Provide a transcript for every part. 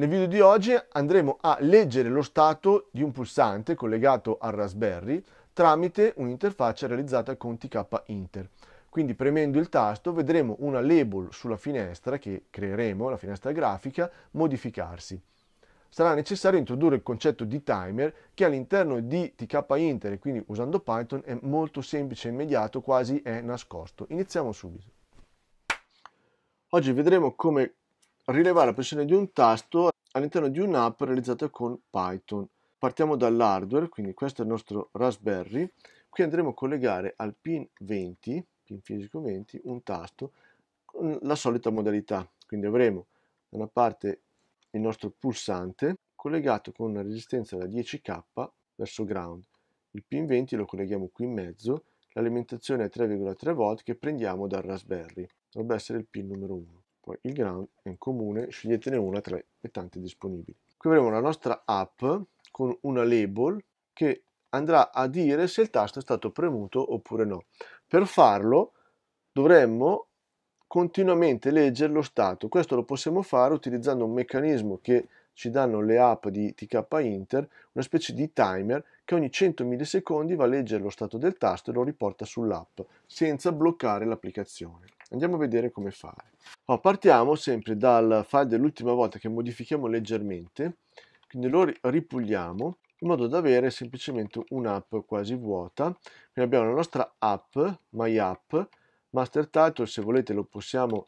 Nel video di oggi andremo a leggere lo stato di un pulsante collegato al Raspberry tramite un'interfaccia realizzata con TK Inter. Quindi premendo il tasto vedremo una label sulla finestra che creeremo, la finestra grafica, modificarsi. Sarà necessario introdurre il concetto di timer che all'interno di TK Inter, quindi usando Python, è molto semplice e immediato, quasi è nascosto. Iniziamo subito. Oggi vedremo come rilevare la pressione di un tasto all'interno di un'app realizzata con Python. Partiamo dall'hardware, quindi questo è il nostro Raspberry. Qui andremo a collegare al pin 20, pin fisico 20, un tasto con la solita modalità. Quindi avremo da una parte il nostro pulsante collegato con una resistenza da 10k verso ground. Il pin 20 lo colleghiamo qui in mezzo, l'alimentazione è 3,3V che prendiamo dal Raspberry. Dovrebbe essere il pin numero 1 poi il ground e in comune sceglietene una tra le tante disponibili. Qui avremo la nostra app con una label che andrà a dire se il tasto è stato premuto oppure no. Per farlo dovremmo continuamente leggere lo stato. Questo lo possiamo fare utilizzando un meccanismo che ci danno le app di TK Inter, una specie di timer che ogni 100 millisecondi va a leggere lo stato del tasto e lo riporta sull'app, senza bloccare l'applicazione. Andiamo a vedere come fare. Allora, partiamo sempre dal file dell'ultima volta che modifichiamo leggermente, quindi lo ripuliamo in modo da avere semplicemente un'app quasi vuota. Quindi abbiamo la nostra app, My App, Master Title, se volete lo possiamo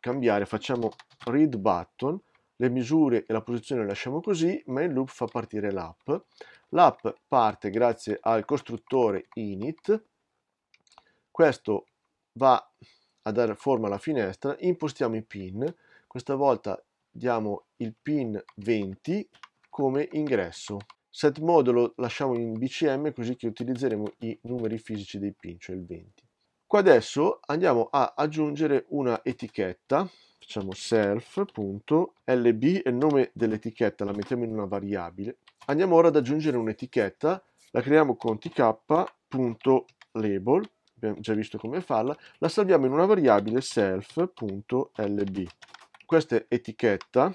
cambiare, facciamo Read Button, le misure e la posizione le lasciamo così, ma il loop fa partire l'app. L'app parte grazie al costruttore init, questo va a dare forma alla finestra, impostiamo i pin, questa volta diamo il pin 20 come ingresso. Set modulo lo lasciamo in BCM così che utilizzeremo i numeri fisici dei pin, cioè il 20. Qua adesso andiamo a aggiungere una etichetta, facciamo self.lb, il nome dell'etichetta la mettiamo in una variabile. Andiamo ora ad aggiungere un'etichetta, la creiamo con tk.label abbiamo già visto come farla, la salviamo in una variabile self.lb. Questa etichetta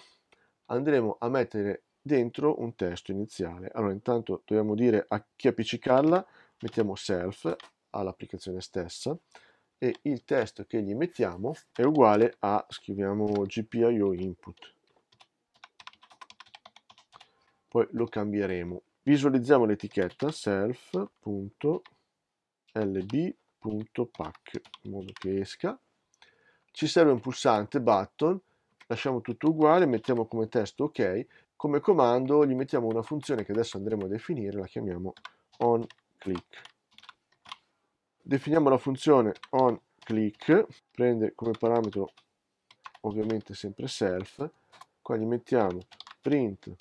andremo a mettere dentro un testo iniziale. Allora intanto dobbiamo dire a chi appiccicarla, mettiamo self all'applicazione stessa e il testo che gli mettiamo è uguale a, scriviamo GPIO input. Poi lo cambieremo. Visualizziamo l'etichetta self.lb punto pack in modo che esca ci serve un pulsante button lasciamo tutto uguale mettiamo come testo ok come comando gli mettiamo una funzione che adesso andremo a definire la chiamiamo on click definiamo la funzione on click prende come parametro ovviamente sempre self qua gli mettiamo print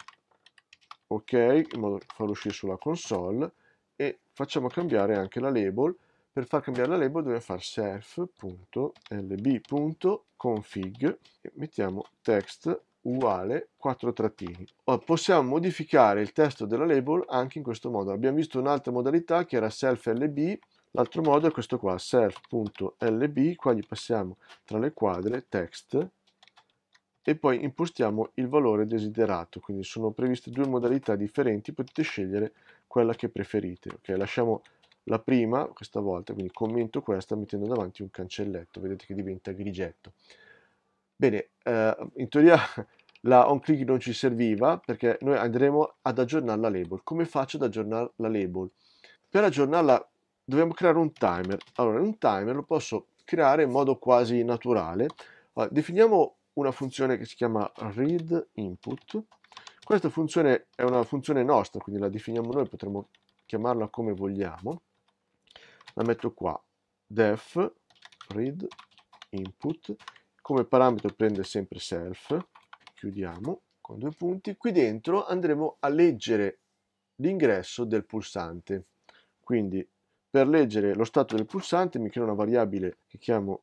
ok in modo da farlo uscire sulla console e facciamo cambiare anche la label per far cambiare la label dobbiamo fare self.lb.config e mettiamo text uguale 4 trattini. Ora possiamo modificare il testo della label anche in questo modo. Abbiamo visto un'altra modalità che era self.lb, l'altro modo è questo qua, self.lb, qua gli passiamo tra le quadre text e poi impostiamo il valore desiderato, quindi sono previste due modalità differenti, potete scegliere quella che preferite. Ok, lasciamo la prima, questa volta, quindi commento questa mettendo davanti un cancelletto, vedete che diventa grigetto. Bene, eh, in teoria la onclick non ci serviva perché noi andremo ad aggiornare la label. Come faccio ad aggiornare la label? Per aggiornarla dobbiamo creare un timer. Allora, un timer lo posso creare in modo quasi naturale. Allora, definiamo una funzione che si chiama readInput. Questa funzione è una funzione nostra, quindi la definiamo noi, potremmo chiamarla come vogliamo la metto qua, def read input, come parametro prende sempre self, chiudiamo con due punti, qui dentro andremo a leggere l'ingresso del pulsante, quindi per leggere lo stato del pulsante mi creo una variabile che chiamo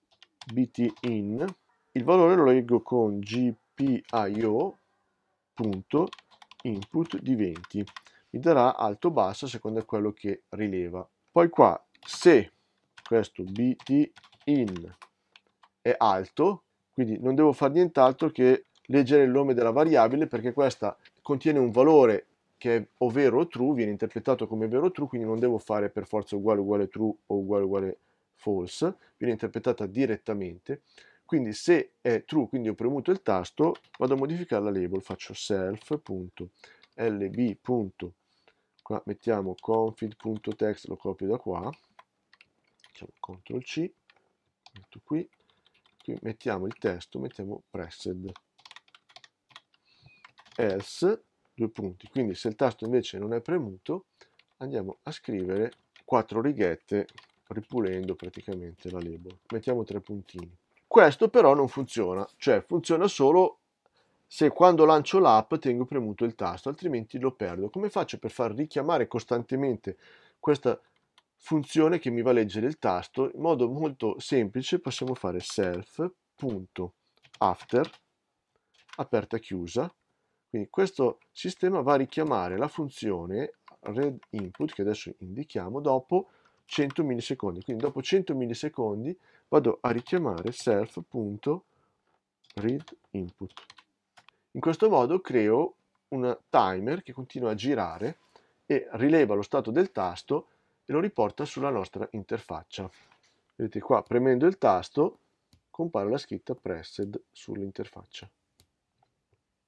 btin, il valore lo leggo con gpio.input di 20, mi darà alto o basso a seconda di quello che rileva. Poi qua se questo BT in è alto, quindi non devo fare nient'altro che leggere il nome della variabile perché questa contiene un valore che è ovvero o true, viene interpretato come vero o true, quindi non devo fare per forza uguale uguale true o uguale uguale false, viene interpretata direttamente. Quindi se è true, quindi ho premuto il tasto, vado a modificare la label, faccio self.lb. qua mettiamo config.text, lo copio da qua, adesso CTRL C, metto qui, qui mettiamo il testo, mettiamo pressed, else, due punti, quindi se il tasto invece non è premuto andiamo a scrivere quattro righette ripulendo praticamente la label, mettiamo tre puntini. Questo però non funziona, cioè funziona solo se quando lancio l'app tengo premuto il tasto, altrimenti lo perdo. Come faccio per far richiamare costantemente questa funzione che mi va a leggere il tasto, in modo molto semplice possiamo fare self.after, aperta e chiusa, quindi questo sistema va a richiamare la funzione read input, che adesso indichiamo, dopo 100 millisecondi, quindi dopo 100 millisecondi vado a richiamare self.read input. In questo modo creo un timer che continua a girare e rileva lo stato del tasto e lo riporta sulla nostra interfaccia. Vedete qua, premendo il tasto, compare la scritta Pressed sull'interfaccia.